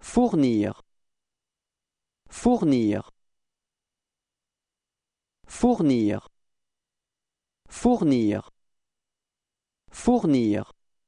Fournir Fournir Fournir Fournir Fournir